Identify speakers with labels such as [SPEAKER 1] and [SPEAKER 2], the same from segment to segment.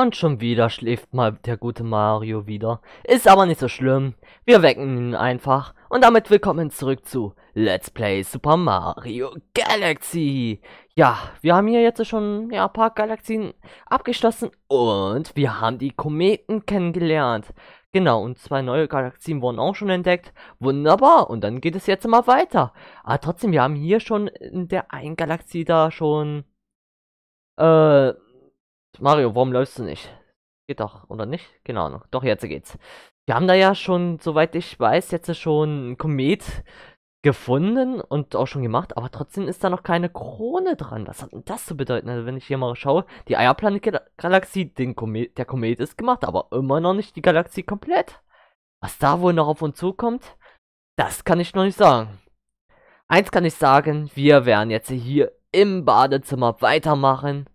[SPEAKER 1] Und schon wieder schläft mal der gute Mario wieder. Ist aber nicht so schlimm. Wir wecken ihn einfach. Und damit willkommen zurück zu Let's Play Super Mario Galaxy. Ja, wir haben hier jetzt schon ja, ein paar Galaxien abgeschlossen. Und wir haben die Kometen kennengelernt. Genau, und zwei neue Galaxien wurden auch schon entdeckt. Wunderbar, und dann geht es jetzt mal weiter. Aber trotzdem, wir haben hier schon in der einen Galaxie da schon... Äh Mario, warum läufst du nicht? Geht doch, oder nicht? Genau, Doch, jetzt geht's. Wir haben da ja schon, soweit ich weiß, jetzt schon einen Komet gefunden und auch schon gemacht, aber trotzdem ist da noch keine Krone dran. Was hat denn das zu bedeuten? Also wenn ich hier mal schaue, die Eierplanetgalaxie, den Komet, der Komet ist gemacht, aber immer noch nicht die Galaxie komplett. Was da wohl noch auf uns zukommt, das kann ich noch nicht sagen. Eins kann ich sagen, wir werden jetzt hier im Badezimmer weitermachen.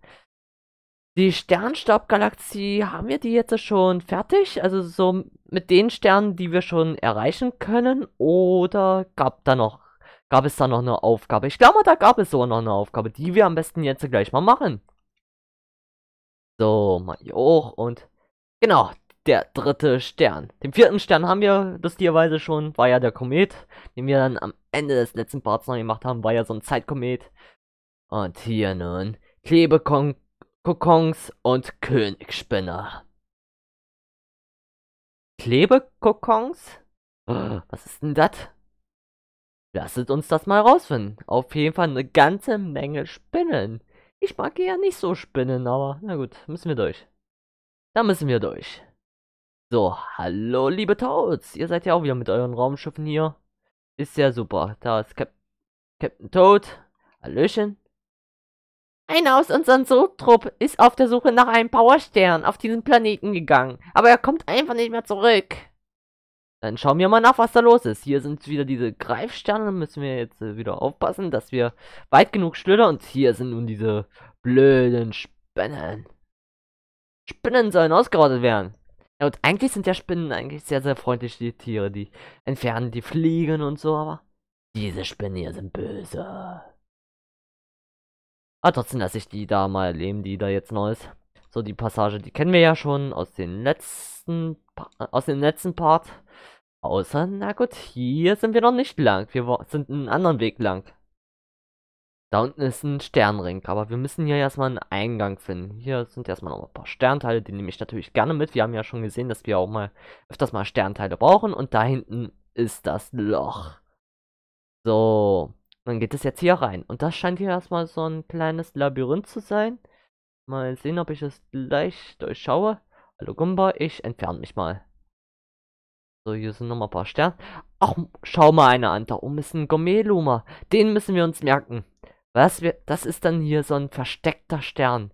[SPEAKER 1] Die Sternstaubgalaxie, haben wir die jetzt schon fertig? Also so mit den Sternen, die wir schon erreichen können? Oder gab da noch, gab es da noch eine Aufgabe? Ich glaube, da gab es sogar noch eine Aufgabe, die wir am besten jetzt gleich mal machen. So, mal hier hoch und genau, der dritte Stern. Den vierten Stern haben wir lustigerweise schon, war ja der Komet, den wir dann am Ende des letzten Parts noch gemacht haben, war ja so ein Zeitkomet. Und hier nun, Klebekon Kokons und Königsspinner. Klebekokons? Was ist denn das? Lasset uns das mal rausfinden. Auf jeden Fall eine ganze Menge Spinnen. Ich mag ja nicht so Spinnen, aber na gut, müssen wir durch. Da müssen wir durch. So, hallo liebe Toads. Ihr seid ja auch wieder mit euren Raumschiffen hier. Ist ja super. Da ist Cap Captain Toad. Hallöchen. Einer aus unserem Suchtrupp ist auf der Suche nach einem Powerstern auf diesen Planeten gegangen, aber er kommt einfach nicht mehr zurück. Dann schauen wir mal nach, was da los ist. Hier sind wieder diese Greifsterne, müssen wir jetzt äh, wieder aufpassen, dass wir weit genug schlüttern. Und hier sind nun diese blöden Spinnen. Spinnen sollen ausgerottet werden. Ja, und eigentlich sind ja Spinnen eigentlich sehr, sehr freundlich, die Tiere, die entfernen die Fliegen und so, aber diese Spinnen hier sind böse. Aber ah, trotzdem lasse ich die da mal erleben, die da jetzt neu ist. So, die Passage, die kennen wir ja schon aus den letzten, pa äh, aus dem letzten Part. Außer, na gut, hier sind wir noch nicht lang. Wir sind einen anderen Weg lang. Da unten ist ein Sternring, aber wir müssen hier erstmal einen Eingang finden. Hier sind erstmal noch ein paar Sternteile, die nehme ich natürlich gerne mit. Wir haben ja schon gesehen, dass wir auch mal öfters mal Sternteile brauchen. Und da hinten ist das Loch. So. Dann geht es jetzt hier rein. Und das scheint hier erstmal so ein kleines Labyrinth zu sein. Mal sehen, ob ich es gleich durchschaue. Hallo Gumba, ich entferne mich mal. So, hier sind nochmal ein paar Sterne. Ach, schau mal einer an. Da oben ist ein Gourmet-Luma. Den müssen wir uns merken. Was wir, das ist dann hier so ein versteckter Stern.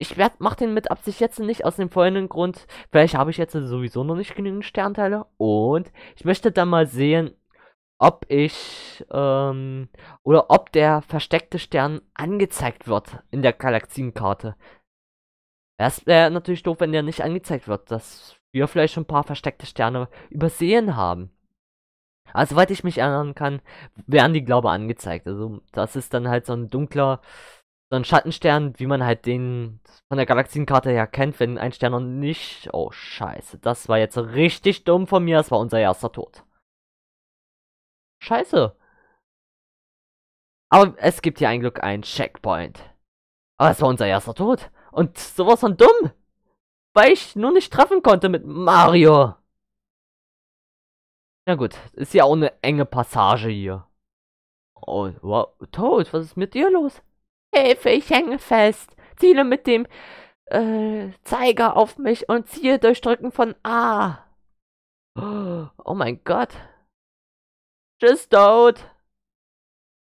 [SPEAKER 1] Ich werd, mach den mit Absicht jetzt nicht aus dem folgenden Grund. Vielleicht habe ich jetzt sowieso noch nicht genügend Sternteile. Und ich möchte dann mal sehen, ob ich ähm, oder ob der versteckte Stern angezeigt wird in der Galaxienkarte. Das wäre natürlich doof, wenn der nicht angezeigt wird, dass wir vielleicht schon ein paar versteckte Sterne übersehen haben. Also, soweit ich mich erinnern kann, werden die, glaube angezeigt. Also, das ist dann halt so ein dunkler, so ein Schattenstern, wie man halt den von der Galaxienkarte her kennt, wenn ein Stern noch nicht... Oh, scheiße, das war jetzt richtig dumm von mir, das war unser erster Tod. Scheiße. Aber es gibt hier ein Glück ein Checkpoint. Aber es war unser erster Tod. Und sowas von dumm. Weil ich nur nicht treffen konnte mit Mario. Na gut, ist ja auch eine enge Passage hier. Oh, wow, Toad, was ist mit dir los? Hilfe, ich hänge fest. Ziele mit dem äh, Zeiger auf mich und ziehe durch Drücken von A. Oh mein Gott. Tschüss, Toad.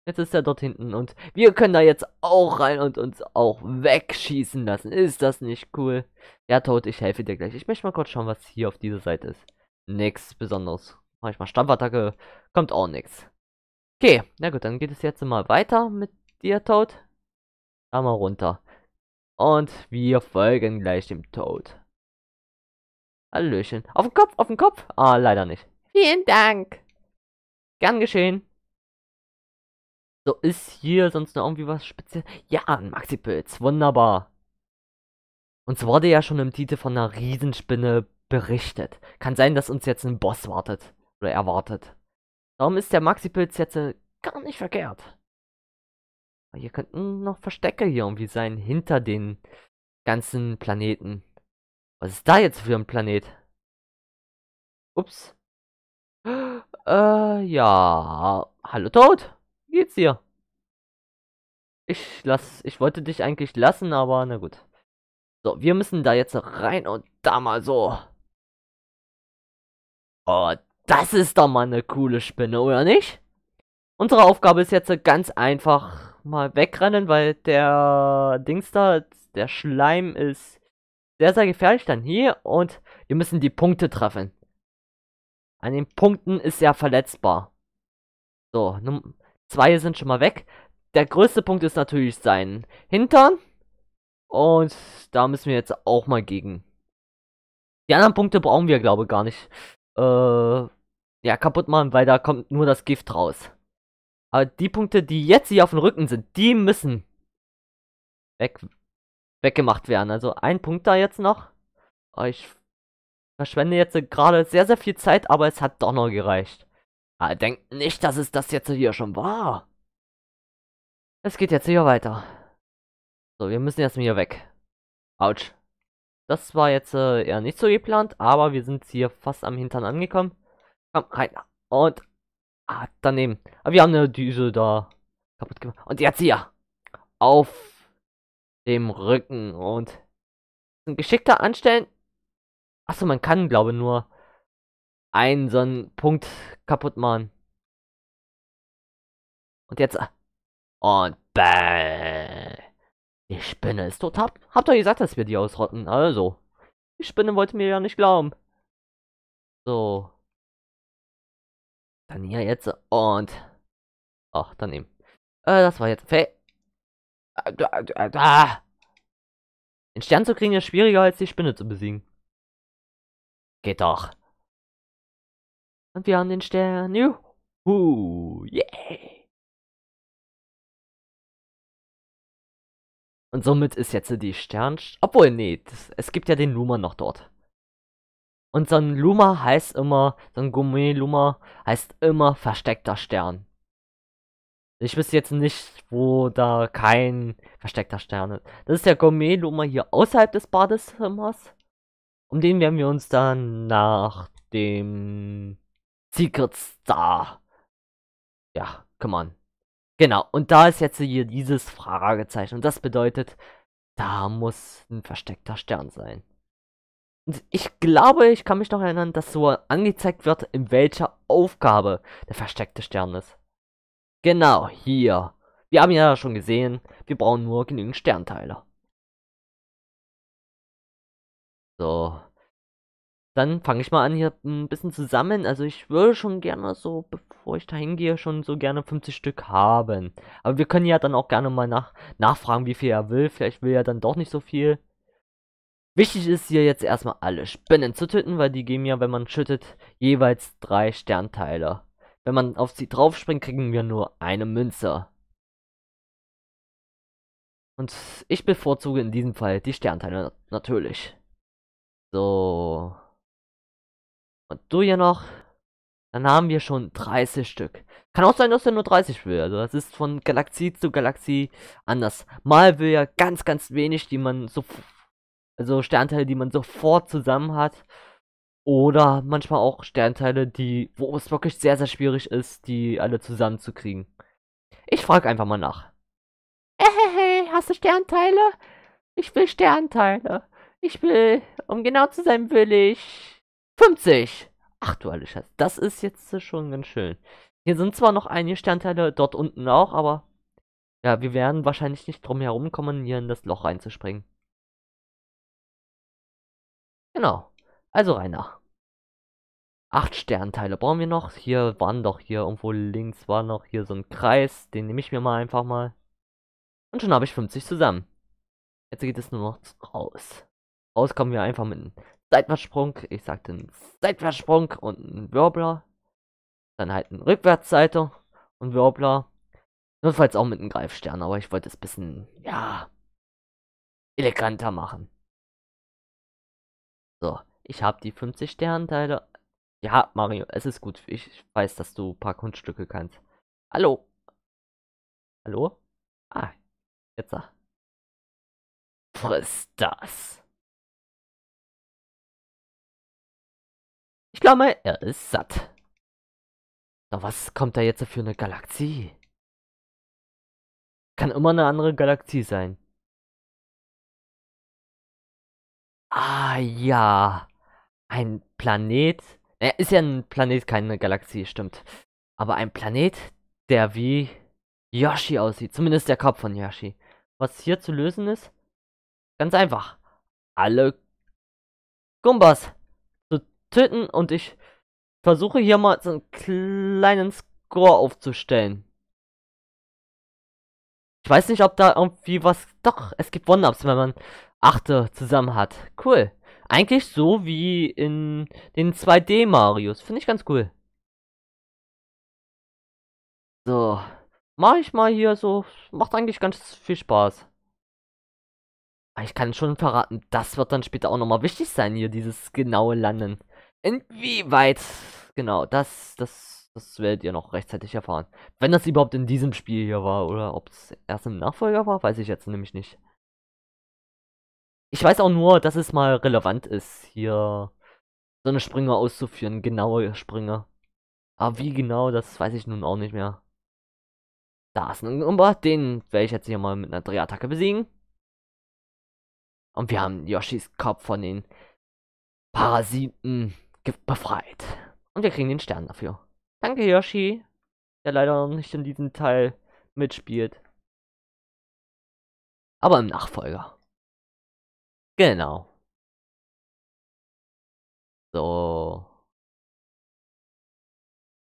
[SPEAKER 1] Jetzt ist er dort hinten und wir können da jetzt auch rein und uns auch wegschießen lassen. Ist das nicht cool? Ja, Toad, ich helfe dir gleich. Ich möchte mal kurz schauen, was hier auf dieser Seite ist. Nix Besonderes. Mach ich mal Stampfattacke. Kommt auch nichts. Okay, na gut, dann geht es jetzt mal weiter mit dir, Toad. Da mal runter. Und wir folgen gleich dem Toad. Hallöchen. Auf den Kopf, auf den Kopf. Ah, leider nicht. Vielen Dank. Gern geschehen. So, ist hier sonst noch irgendwie was speziell? Ja, ein Maxi-Pilz. Wunderbar. Uns wurde ja schon im Titel von einer Riesenspinne berichtet. Kann sein, dass uns jetzt ein Boss wartet. Oder erwartet. Darum ist der Maxi-Pilz jetzt äh, gar nicht verkehrt. Aber hier könnten noch Verstecke hier irgendwie sein. Hinter den ganzen Planeten. Was ist da jetzt für ein Planet? Ups. Äh, ja. Hallo Tod. Wie geht's dir? Ich lass, ich wollte dich eigentlich lassen, aber na gut. So, wir müssen da jetzt rein und da mal so. Oh, das ist doch mal eine coole Spinne, oder nicht? Unsere Aufgabe ist jetzt ganz einfach mal wegrennen, weil der Dings da, der Schleim ist sehr, sehr gefährlich dann hier und wir müssen die Punkte treffen. An den Punkten ist er verletzbar. So, zwei sind schon mal weg. Der größte Punkt ist natürlich sein Hintern. Und da müssen wir jetzt auch mal gegen. Die anderen Punkte brauchen wir, glaube ich, gar nicht. Äh, ja, kaputt machen, weil da kommt nur das Gift raus. Aber die Punkte, die jetzt hier auf dem Rücken sind, die müssen weg, weggemacht werden. Also ein Punkt da jetzt noch. Ah, ich verschwende jetzt gerade sehr, sehr viel Zeit, aber es hat doch noch gereicht. Aber ah, denkt nicht, dass es das jetzt hier schon war. Es geht jetzt hier weiter. So, wir müssen jetzt hier weg. Autsch. Das war jetzt äh, eher nicht so geplant, aber wir sind hier fast am Hintern angekommen. Komm, rein. Und ah, daneben. Aber ah, wir haben eine Düse da kaputt gemacht. Und jetzt hier. Auf dem Rücken. Und ein geschickter Anstellen Achso, man kann, glaube ich, nur einen so einen Punkt kaputt machen. Und jetzt. Äh, und bäh. Die Spinne ist tot. Hab, hab doch gesagt, dass wir die ausrotten. Also. Die Spinne wollte mir ja nicht glauben. So. Dann hier jetzt. Und. Ach, daneben. Äh, das war jetzt. Fe ah. Den Stern zu kriegen ist schwieriger als die Spinne zu besiegen. Geht doch.
[SPEAKER 2] Und wir haben den Stern. Juhu. Yeah. Und somit ist jetzt
[SPEAKER 1] die Stern... Obwohl, nee, das, es gibt ja den Luma noch dort. Und so ein Luma heißt immer, so ein Gourmet-Luma heißt immer versteckter Stern. Ich wüsste jetzt nicht, wo da kein versteckter Stern ist. Das ist der Gourmet-Luma hier außerhalb des Badezimmers. Um den werden wir uns dann nach dem Secret Star. Ja, come on. Genau, und da ist jetzt hier dieses Fragezeichen. Und das bedeutet, da muss ein versteckter Stern sein. Und ich glaube, ich kann mich noch erinnern, dass so angezeigt wird, in welcher Aufgabe der versteckte Stern ist. Genau, hier. Wir haben ja schon gesehen, wir brauchen nur genügend Sternteile. So. Dann fange ich mal an, hier ein bisschen zu sammeln. Also ich würde schon gerne so, bevor ich da hingehe, schon so gerne 50 Stück haben. Aber wir können ja dann auch gerne mal nach nachfragen, wie viel er will. Vielleicht will er dann doch nicht so viel. Wichtig ist hier jetzt erstmal alle Spinnen zu töten, weil die geben ja, wenn man schüttet, jeweils drei Sternteile. Wenn man auf sie draufspringt, kriegen wir nur eine Münze. Und ich bevorzuge in diesem Fall die Sternteile natürlich. So. Und du hier noch. Dann haben wir schon 30 Stück. Kann auch sein, dass er nur 30 will. Also das ist von Galaxie zu Galaxie anders. Mal will er ganz, ganz wenig, die man so... Also Sternteile, die man sofort zusammen hat. Oder manchmal auch Sternteile, die, wo es wirklich sehr, sehr schwierig ist, die alle zusammenzukriegen. Ich frage einfach mal nach. Hey, hey, hey, hast du Sternteile? Ich will Sternteile. Ich will, um genau zu sein, will ich 50. Ach du alle Scheiße, das ist jetzt schon ganz schön. Hier sind zwar noch einige Sternteile, dort unten auch, aber ja, wir werden wahrscheinlich nicht drum herum kommen, hier in das Loch reinzuspringen. Genau. Also rein nach. Acht Sternteile brauchen wir noch. Hier waren doch hier irgendwo links war noch hier so ein Kreis. Den nehme ich mir mal einfach mal. Und schon habe ich 50 zusammen. Jetzt geht es nur noch raus. Auskommen wir einfach mit einem Seitwärtssprung. Ich sagte einen Seitwärtssprung und einen Wirbler. Dann halt einen Rückwärtsseite und Wirbler. Notfalls auch mit einem Greifstern, aber ich wollte es ein bisschen, ja, eleganter machen. So, ich habe die 50 Sternteile. Ja, Mario, es ist gut. Ich weiß, dass du ein paar Kunststücke kannst.
[SPEAKER 2] Hallo. Hallo? Ah, jetzt da. Was ist das? Klammer, er ist satt. Doch was kommt da jetzt für eine Galaxie? Kann immer eine andere Galaxie sein.
[SPEAKER 1] Ah ja, ein Planet. Er ist ja ein Planet, keine Galaxie, stimmt. Aber ein Planet, der wie Yoshi aussieht. Zumindest der Kopf von Yoshi. Was hier zu lösen ist? Ganz einfach. Alle Gumbas töten und ich versuche hier mal so einen kleinen Score aufzustellen. Ich weiß nicht, ob da irgendwie was... Doch, es gibt One-Ups, wenn man Achte zusammen hat. Cool. Eigentlich so wie in den 2D-Marios. Finde ich ganz cool. So. Mach ich mal hier so. Macht eigentlich ganz viel Spaß. Ich kann schon verraten, das wird dann später auch nochmal wichtig sein, hier dieses genaue Landen. Inwieweit, genau, das, das, das werdet ihr noch rechtzeitig erfahren. Wenn das überhaupt in diesem Spiel hier war oder ob es erst im Nachfolger war, weiß ich jetzt nämlich nicht. Ich weiß auch nur, dass es mal relevant ist, hier so eine Sprünge auszuführen, genaue Sprünge. Aber wie genau, das weiß ich nun auch nicht mehr. Da ist ein Umba, den werde ich jetzt hier mal mit einer Drehattacke besiegen. Und wir haben Yoshis Kopf von den Parasiten befreit. Und wir kriegen den Stern dafür. Danke, Yoshi, der leider noch nicht in diesem Teil mitspielt. Aber im Nachfolger.
[SPEAKER 2] Genau. So.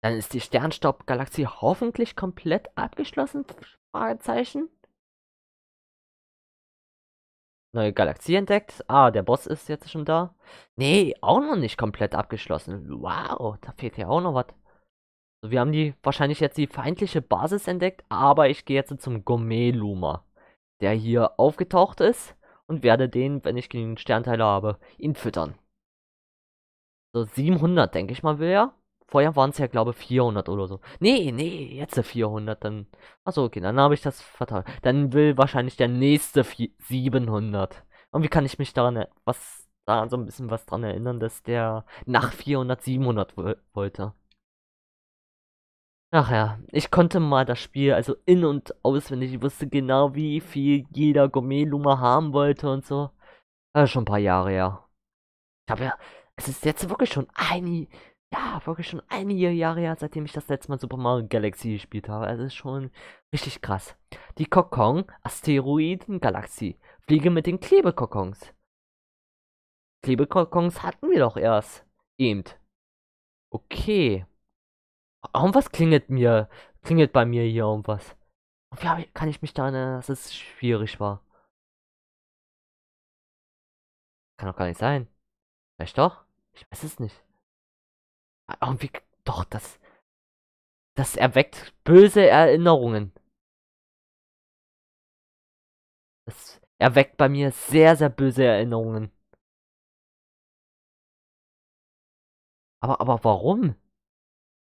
[SPEAKER 2] Dann ist die Sternstaubgalaxie hoffentlich komplett abgeschlossen? Fragezeichen.
[SPEAKER 1] Neue Galaxie entdeckt. Ah, der Boss ist jetzt schon da. Nee, auch noch nicht komplett abgeschlossen. Wow, da fehlt ja auch noch was. Also wir haben die wahrscheinlich jetzt die feindliche Basis entdeckt, aber ich gehe jetzt zum Gourmet-Luma, der hier aufgetaucht ist und werde den, wenn ich genügend Sternteile habe, ihn füttern. So 700, denke ich mal, will er. Vorher waren es ja, glaube ich, 400 oder so. Nee, nee, jetzt 400. Dann. Achso, okay, dann habe ich das vertan. Dann will wahrscheinlich der nächste 700. Und wie kann ich mich daran e-, was da so ein bisschen was dran erinnern, dass der nach 400 700 wollte? Ach ja, ich konnte mal das Spiel also in- und auswendig. Ich wusste genau, wie viel jeder Gourmet-Luma haben wollte und so. Das äh, schon ein paar Jahre her. Ja. Ich habe ja. Es ist jetzt wirklich schon ein ja, wirklich schon einige Jahre her, seitdem ich das letzte Mal Super Mario Galaxy gespielt habe. Also ist schon richtig krass. Die Kokon Galaxie Fliege mit den Klebekokons. Klebekokons hatten wir doch erst. Eben. Okay. Irgendwas klingelt mir. Klingelt bei mir hier irgendwas. Und wie kann ich mich da erinnern, dass es schwierig war?
[SPEAKER 2] Kann doch gar nicht sein. Vielleicht doch? Ich weiß es nicht. Irgendwie, doch, das. Das erweckt böse Erinnerungen. Das erweckt bei mir sehr, sehr böse Erinnerungen. Aber, aber warum?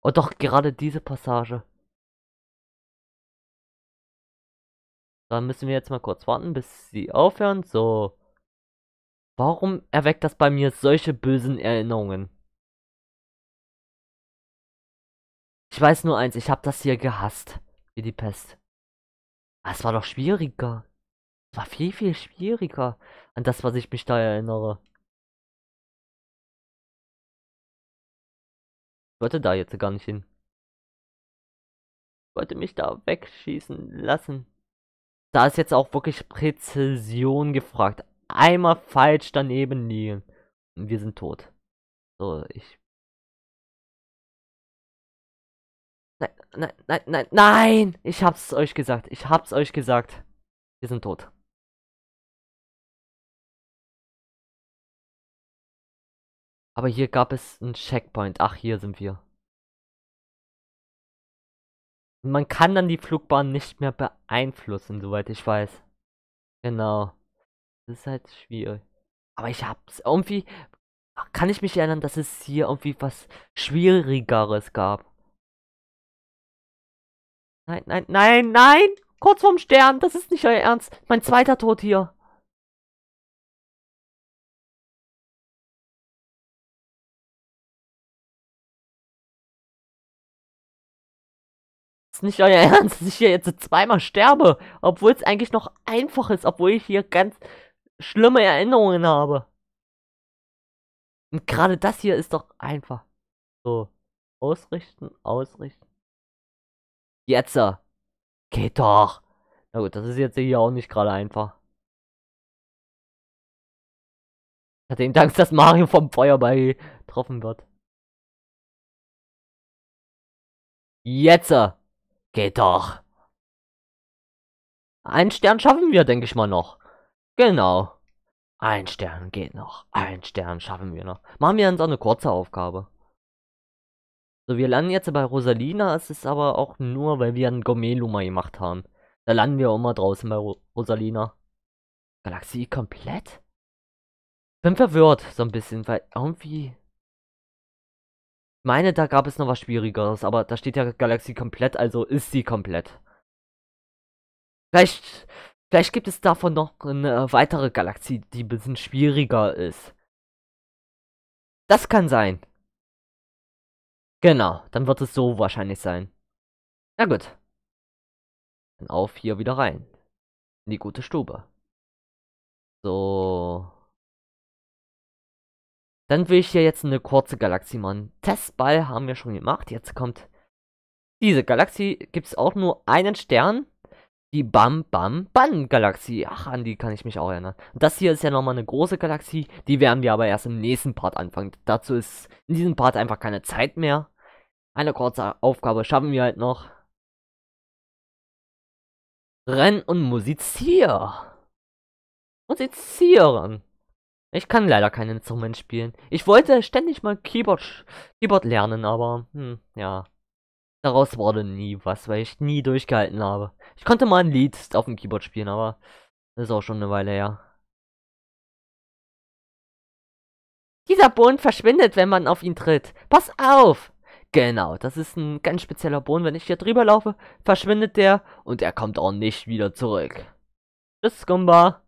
[SPEAKER 2] Oh doch, gerade diese Passage.
[SPEAKER 1] Dann müssen wir jetzt mal kurz warten, bis sie aufhören. So. Warum erweckt das bei mir solche bösen Erinnerungen? Ich weiß nur eins, ich habe das hier gehasst. Wie
[SPEAKER 2] die Pest. Es war doch schwieriger. Es war viel, viel schwieriger. An das, was ich mich da erinnere.
[SPEAKER 1] Ich wollte da jetzt gar nicht hin. Ich wollte mich da wegschießen lassen. Da ist jetzt auch wirklich Präzision gefragt. Einmal falsch daneben liegen. Und wir sind tot. So, ich
[SPEAKER 2] Nein, nein, nein, nein, nein! Ich hab's euch gesagt. Ich hab's euch gesagt. Wir sind tot. Aber hier gab es einen
[SPEAKER 1] Checkpoint. Ach, hier sind wir. Man kann dann die Flugbahn nicht mehr beeinflussen, soweit ich weiß. Genau. Das ist halt schwierig. Aber ich hab's irgendwie... Kann ich mich erinnern, dass es hier irgendwie was Schwierigeres gab? Nein, nein, nein, nein! Kurz vorm Stern, das ist nicht euer Ernst. Mein zweiter Tod hier.
[SPEAKER 2] Das ist nicht euer Ernst, dass
[SPEAKER 1] ich hier jetzt zweimal sterbe, obwohl es eigentlich noch einfach ist, obwohl ich hier ganz schlimme Erinnerungen habe. Und gerade das hier ist doch einfach. So, ausrichten, ausrichten. Jetzt! Geht doch! Na gut, das ist jetzt hier auch nicht gerade einfach. Hat den Dank, dass Mario vom Feuerball getroffen wird.
[SPEAKER 2] Jetzt! Geht doch!
[SPEAKER 1] Ein Stern schaffen wir, denke ich mal, noch. Genau. Ein Stern geht noch. Ein Stern schaffen wir noch. Machen wir uns auch eine kurze Aufgabe. So, wir landen jetzt bei Rosalina. Es ist aber auch nur, weil wir einen Gourmet-Luma gemacht haben. Da landen wir auch immer draußen bei Ro Rosalina. Galaxie komplett? Bin verwirrt, so ein bisschen, weil irgendwie... Ich meine, da gab es noch was Schwierigeres, aber da steht ja Galaxie komplett, also ist sie komplett. Vielleicht, vielleicht gibt es davon noch eine äh, weitere Galaxie, die ein bisschen schwieriger ist. Das kann sein.
[SPEAKER 2] Genau, dann wird es so wahrscheinlich sein. Na gut. Dann auf hier wieder rein. In die gute Stube.
[SPEAKER 1] So. Dann will ich hier jetzt eine kurze Galaxie machen. Testball haben wir schon gemacht. Jetzt kommt diese Galaxie. Gibt es auch nur einen Stern. Die Bam Bam Ban Galaxie. Ach, an die kann ich mich auch erinnern. Und das hier ist ja nochmal eine große Galaxie. Die werden wir aber erst im nächsten Part anfangen. Dazu ist in diesem Part einfach keine Zeit mehr. Eine kurze Aufgabe schaffen wir halt noch. Renn und musizier. Musizieren. Ich kann leider kein Instrument spielen. Ich wollte ständig mal Keyboard, Keyboard lernen, aber hm, ja. Daraus wurde nie was, weil ich nie durchgehalten habe. Ich konnte mal ein Lied auf dem Keyboard spielen, aber das ist auch schon eine Weile her. Dieser Bund verschwindet, wenn man auf ihn tritt. Pass auf! Genau, das ist ein ganz spezieller Boden. Wenn ich hier drüber laufe, verschwindet der und er kommt auch nicht wieder zurück. Tschüss, Gumba.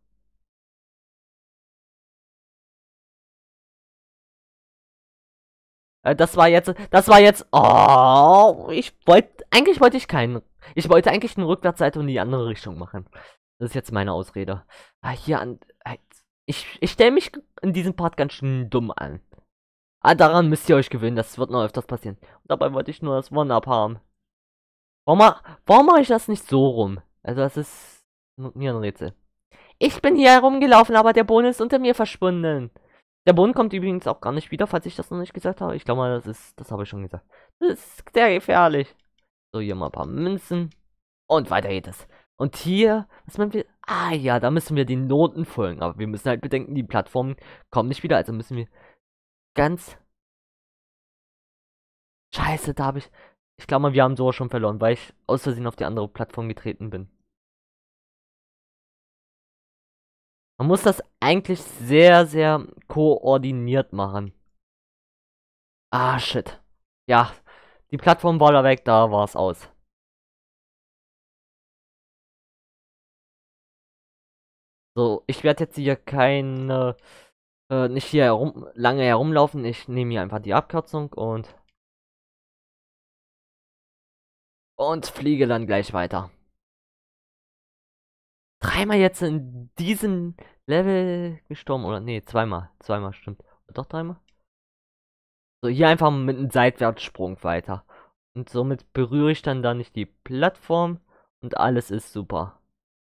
[SPEAKER 1] Äh, das war jetzt, das war jetzt, oh, ich wollte, eigentlich wollte ich keinen, ich wollte eigentlich eine Rückwärtsseite und die andere Richtung machen. Das ist jetzt meine Ausrede. Ah, hier an, äh, ich, ich stelle mich in diesem Part ganz schön dumm an. Ah, daran müsst ihr euch gewöhnen, das wird noch öfters passieren. Und dabei wollte ich nur das One-Up haben. Warum, warum mache ich das nicht so rum? Also das ist mir ein Rätsel. Ich bin hier herumgelaufen, aber der Boden ist unter mir verschwunden. Der Boden kommt übrigens auch gar nicht wieder, falls ich das noch nicht gesagt habe. Ich glaube mal, das ist, das habe ich schon gesagt. Das ist sehr gefährlich. So, hier mal ein paar Münzen. Und weiter geht es. Und hier, was man will. Ah ja, da müssen wir den Noten folgen. Aber wir müssen halt bedenken, die Plattformen kommen nicht wieder. Also müssen wir ganz Scheiße, da habe ich. Ich glaube mal, wir haben sowas schon verloren, weil ich aus Versehen auf die andere
[SPEAKER 2] Plattform getreten bin. Man muss das
[SPEAKER 1] eigentlich sehr, sehr koordiniert machen. Ah, shit. Ja, die Plattform war da weg, da war es aus.
[SPEAKER 2] So, ich werde jetzt hier
[SPEAKER 1] keine äh, nicht hier herum, lange herumlaufen. Ich nehme hier einfach die Abkürzung und
[SPEAKER 2] und fliege dann gleich weiter. Dreimal jetzt in
[SPEAKER 1] diesem Level gestorben oder nee, zweimal, zweimal stimmt. Doch dreimal. So hier einfach mit einem Seitwärtssprung weiter und somit berühre ich dann da nicht die Plattform und alles ist super.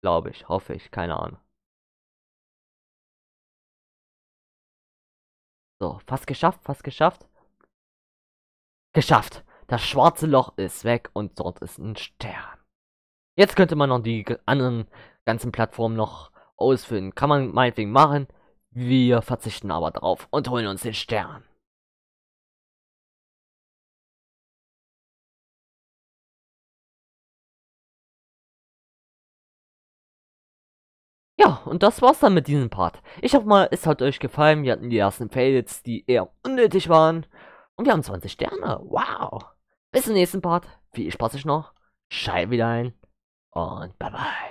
[SPEAKER 1] Glaube ich, hoffe ich, keine Ahnung.
[SPEAKER 2] So, fast geschafft, fast geschafft.
[SPEAKER 1] Geschafft. Das schwarze Loch ist weg und dort ist ein Stern. Jetzt könnte man noch die anderen ganzen Plattformen noch ausfüllen. Kann man meinetwegen machen. Wir verzichten aber drauf und holen uns den Stern. Ja, und das war's dann mit diesem Part. Ich hoffe mal, es hat euch gefallen. Wir hatten die ersten Fails, die eher unnötig waren. Und wir haben 20 Sterne. Wow. Bis zum nächsten Part. Viel Spaß euch noch. Schalt wieder ein.
[SPEAKER 2] Und bye bye.